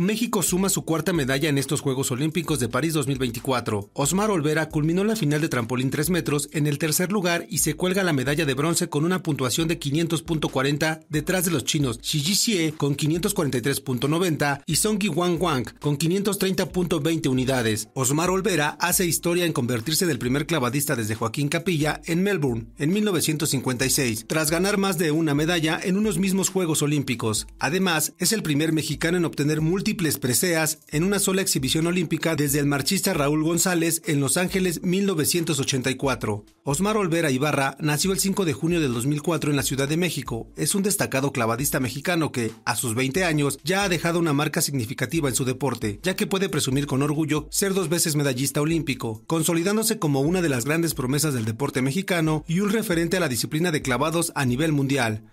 México suma su cuarta medalla en estos Juegos Olímpicos de París 2024. Osmar Olvera culminó la final de trampolín 3 metros en el tercer lugar y se cuelga la medalla de bronce con una puntuación de 500.40 detrás de los chinos Xi con 543.90 y Songyi Wang Wang con 530.20 unidades. Osmar Olvera hace historia en convertirse del primer clavadista desde Joaquín Capilla en Melbourne en 1956, tras ganar más de una medalla en unos mismos Juegos Olímpicos. Además, es el primer mexicano en obtener múltiples múltiples preseas en una sola exhibición olímpica desde el marchista Raúl González en Los Ángeles 1984. Osmar Olvera Ibarra nació el 5 de junio del 2004 en la Ciudad de México. Es un destacado clavadista mexicano que, a sus 20 años, ya ha dejado una marca significativa en su deporte, ya que puede presumir con orgullo ser dos veces medallista olímpico, consolidándose como una de las grandes promesas del deporte mexicano y un referente a la disciplina de clavados a nivel mundial.